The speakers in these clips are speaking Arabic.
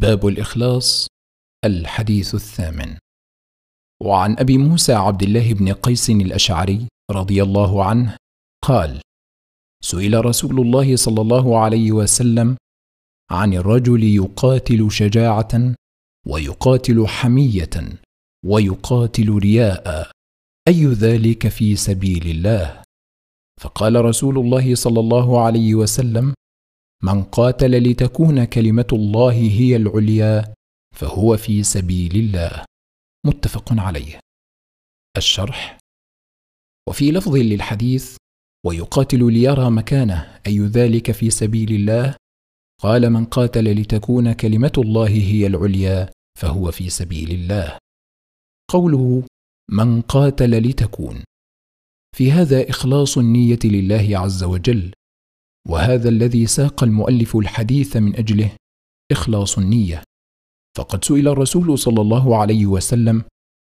باب الإخلاص الحديث الثامن وعن أبي موسى عبد الله بن قيس الأشعري رضي الله عنه قال سئل رسول الله صلى الله عليه وسلم عن الرجل يقاتل شجاعة ويقاتل حمية ويقاتل رياء أي ذلك في سبيل الله؟ فقال رسول الله صلى الله عليه وسلم من قاتل لتكون كلمه الله هي العليا فهو في سبيل الله متفق عليه الشرح وفي لفظ للحديث ويقاتل ليرى مكانه اي ذلك في سبيل الله قال من قاتل لتكون كلمه الله هي العليا فهو في سبيل الله قوله من قاتل لتكون في هذا اخلاص النيه لله عز وجل وهذا الذي ساق المؤلف الحديث من اجله اخلاص النيه فقد سئل الرسول صلى الله عليه وسلم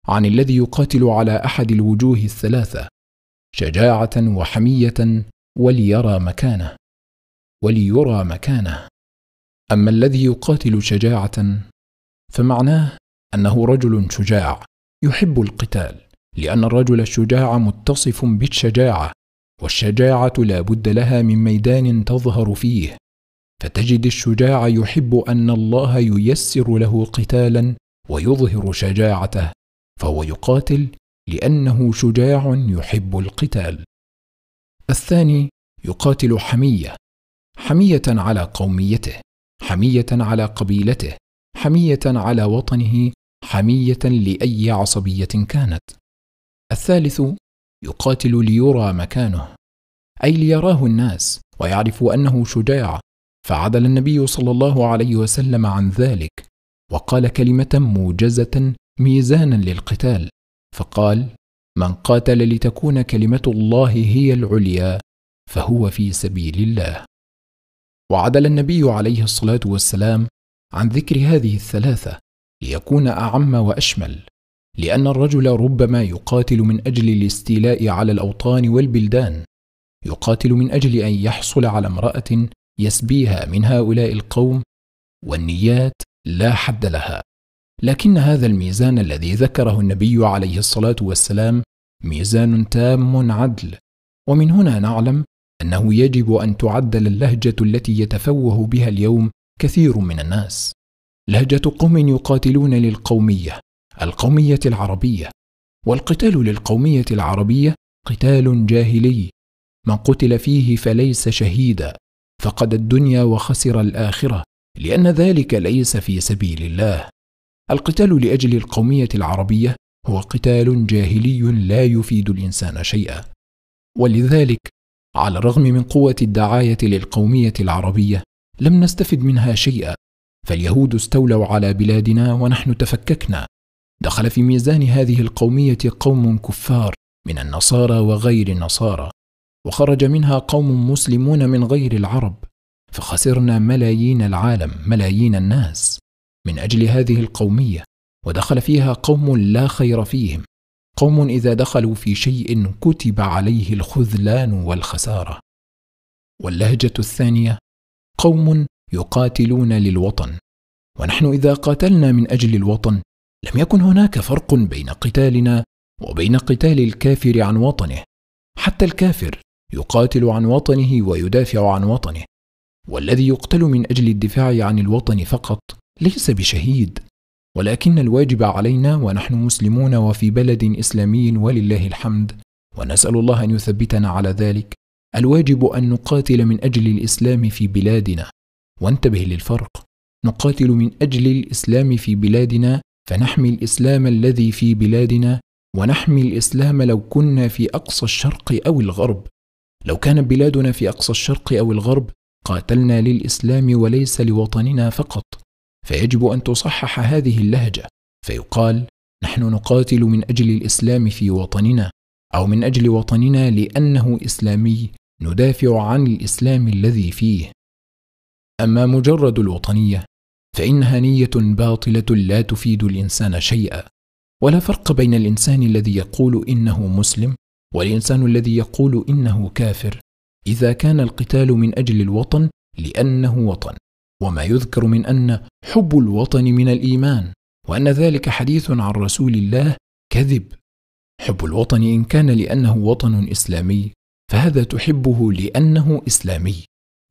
عن الذي يقاتل على احد الوجوه الثلاثه شجاعه وحميه وليرى مكانه وليرى مكانه اما الذي يقاتل شجاعه فمعناه انه رجل شجاع يحب القتال لان الرجل الشجاع متصف بالشجاعه والشجاعه لا بد لها من ميدان تظهر فيه فتجد الشجاع يحب ان الله ييسر له قتالا ويظهر شجاعته فهو يقاتل لانه شجاع يحب القتال الثاني يقاتل حميه حميه على قوميته حميه على قبيلته حميه على وطنه حميه لاي عصبيه كانت الثالث يقاتل ليرى مكانه أي ليراه الناس ويعرفوا أنه شجاع فعدل النبي صلى الله عليه وسلم عن ذلك وقال كلمة موجزة ميزانا للقتال فقال من قاتل لتكون كلمة الله هي العليا فهو في سبيل الله وعدل النبي عليه الصلاة والسلام عن ذكر هذه الثلاثة ليكون أعم وأشمل لأن الرجل ربما يقاتل من أجل الاستيلاء على الأوطان والبلدان يقاتل من أجل أن يحصل على امرأة يسبيها من هؤلاء القوم والنيات لا حد لها لكن هذا الميزان الذي ذكره النبي عليه الصلاة والسلام ميزان تام عدل ومن هنا نعلم أنه يجب أن تعدل اللهجة التي يتفوه بها اليوم كثير من الناس لهجة قوم يقاتلون للقومية القوميه العربيه والقتال للقوميه العربيه قتال جاهلي من قتل فيه فليس شهيدا فقد الدنيا وخسر الاخره لان ذلك ليس في سبيل الله القتال لاجل القوميه العربيه هو قتال جاهلي لا يفيد الانسان شيئا ولذلك على الرغم من قوه الدعايه للقوميه العربيه لم نستفد منها شيئا فاليهود استولوا على بلادنا ونحن تفككنا دخل في ميزان هذه القوميه قوم كفار من النصارى وغير النصارى وخرج منها قوم مسلمون من غير العرب فخسرنا ملايين العالم ملايين الناس من اجل هذه القوميه ودخل فيها قوم لا خير فيهم قوم اذا دخلوا في شيء كتب عليه الخذلان والخساره واللهجه الثانيه قوم يقاتلون للوطن ونحن اذا قاتلنا من اجل الوطن لم يكن هناك فرق بين قتالنا وبين قتال الكافر عن وطنه حتى الكافر يقاتل عن وطنه ويدافع عن وطنه والذي يقتل من اجل الدفاع عن الوطن فقط ليس بشهيد ولكن الواجب علينا ونحن مسلمون وفي بلد اسلامي ولله الحمد ونسال الله ان يثبتنا على ذلك الواجب ان نقاتل من اجل الاسلام في بلادنا وانتبه للفرق نقاتل من اجل الاسلام في بلادنا فنحمي الإسلام الذي في بلادنا ونحمي الإسلام لو كنا في أقصى الشرق أو الغرب لو كانت بلادنا في أقصى الشرق أو الغرب قاتلنا للإسلام وليس لوطننا فقط فيجب أن تصحح هذه اللهجة فيقال نحن نقاتل من أجل الإسلام في وطننا أو من أجل وطننا لأنه إسلامي ندافع عن الإسلام الذي فيه أما مجرد الوطنية فانها نيه باطله لا تفيد الانسان شيئا ولا فرق بين الانسان الذي يقول انه مسلم والانسان الذي يقول انه كافر اذا كان القتال من اجل الوطن لانه وطن وما يذكر من ان حب الوطن من الايمان وان ذلك حديث عن رسول الله كذب حب الوطن ان كان لانه وطن اسلامي فهذا تحبه لانه اسلامي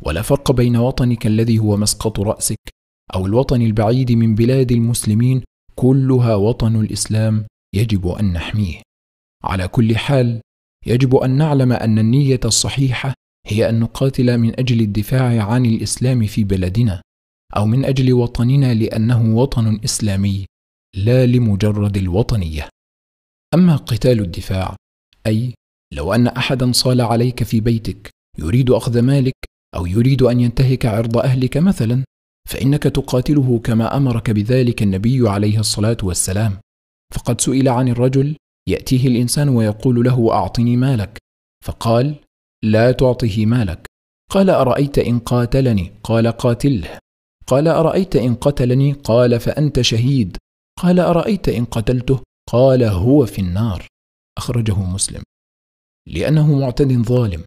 ولا فرق بين وطنك الذي هو مسقط راسك أو الوطن البعيد من بلاد المسلمين كلها وطن الإسلام يجب أن نحميه. على كل حال يجب أن نعلم أن النية الصحيحة هي أن نقاتل من أجل الدفاع عن الإسلام في بلدنا أو من أجل وطننا لأنه وطن إسلامي لا لمجرد الوطنية. أما قتال الدفاع أي لو أن أحدا صال عليك في بيتك يريد أخذ مالك أو يريد أن ينتهك عرض أهلك مثلا فإنك تقاتله كما أمرك بذلك النبي عليه الصلاة والسلام فقد سئل عن الرجل يأتيه الإنسان ويقول له أعطني مالك فقال لا تعطه مالك قال أرأيت إن قاتلني قال قاتله قال أرأيت إن قتلني قال فأنت شهيد قال أرأيت إن قتلته قال هو في النار أخرجه مسلم لأنه معتد ظالم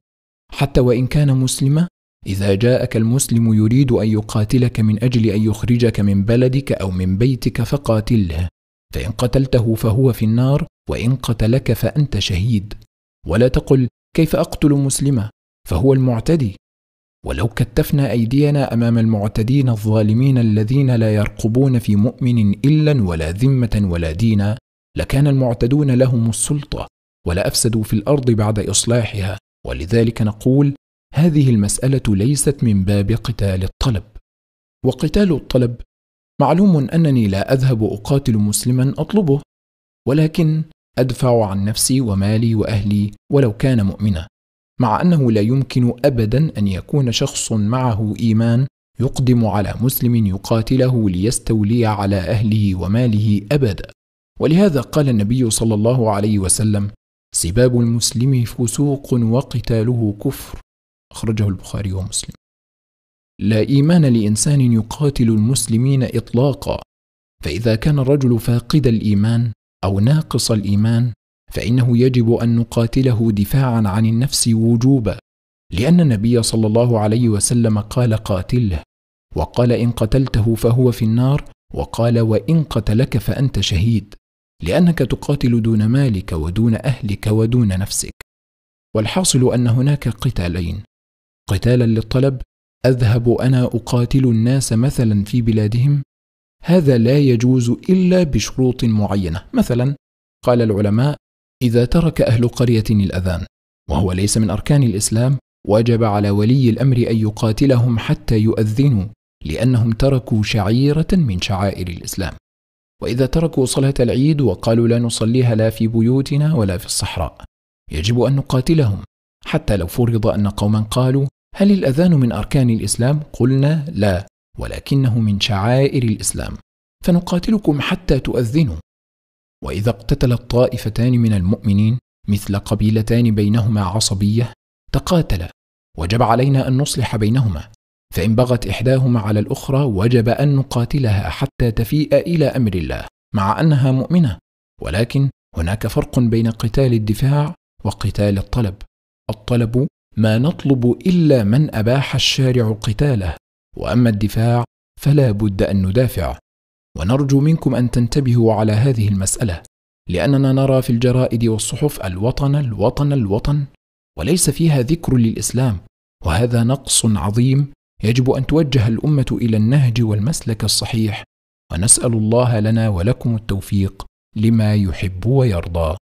حتى وإن كان مسلما إذا جاءك المسلم يريد أن يقاتلك من أجل أن يخرجك من بلدك أو من بيتك فقاتله فإن قتلته فهو في النار وإن قتلك فأنت شهيد ولا تقل كيف أقتل مسلمة فهو المعتدي ولو كتفنا أيدينا أمام المعتدين الظالمين الذين لا يرقبون في مؤمن إلا ولا ذمة ولا دينا لكان المعتدون لهم السلطة ولأفسدوا في الأرض بعد إصلاحها ولذلك نقول هذه المسألة ليست من باب قتال الطلب وقتال الطلب معلوم أنني لا أذهب أقاتل مسلما أطلبه ولكن أدفع عن نفسي ومالي وأهلي ولو كان مؤمنا مع أنه لا يمكن أبدا أن يكون شخص معه إيمان يقدم على مسلم يقاتله ليستولي على أهله وماله أبدا ولهذا قال النبي صلى الله عليه وسلم سباب المسلم فسوق وقتاله كفر أخرجه البخاري ومسلم لا إيمان لإنسان يقاتل المسلمين إطلاقا فإذا كان الرجل فاقد الإيمان أو ناقص الإيمان فإنه يجب أن نقاتله دفاعا عن النفس وجوبا لأن النبي صلى الله عليه وسلم قال قاتله وقال إن قتلته فهو في النار وقال وإن قتلك فأنت شهيد لأنك تقاتل دون مالك ودون أهلك ودون نفسك والحاصل أن هناك قتالين قتالا للطلب أذهب أنا أقاتل الناس مثلا في بلادهم هذا لا يجوز إلا بشروط معينة مثلا قال العلماء إذا ترك أهل قرية الأذان وهو ليس من أركان الإسلام وجب على ولي الأمر أن يقاتلهم حتى يؤذنوا لأنهم تركوا شعيرة من شعائر الإسلام وإذا تركوا صلاة العيد وقالوا لا نصليها لا في بيوتنا ولا في الصحراء يجب أن نقاتلهم حتى لو فرض أن قوما قالوا هل الأذان من أركان الإسلام؟ قلنا لا، ولكنه من شعائر الإسلام، فنقاتلكم حتى تؤذنوا. وإذا اقتتل الطائفتان من المؤمنين مثل قبيلتان بينهما عصبية، تقاتلا، وجب علينا أن نصلح بينهما، فإن بغت إحداهما على الأخرى وجب أن نقاتلها حتى تفيء إلى أمر الله، مع أنها مؤمنة، ولكن هناك فرق بين قتال الدفاع وقتال الطلب. الطلب ما نطلب الا من اباح الشارع قتاله واما الدفاع فلا بد ان ندافع ونرجو منكم ان تنتبهوا على هذه المساله لاننا نرى في الجرائد والصحف الوطن الوطن الوطن وليس فيها ذكر للاسلام وهذا نقص عظيم يجب ان توجه الامه الى النهج والمسلك الصحيح ونسال الله لنا ولكم التوفيق لما يحب ويرضى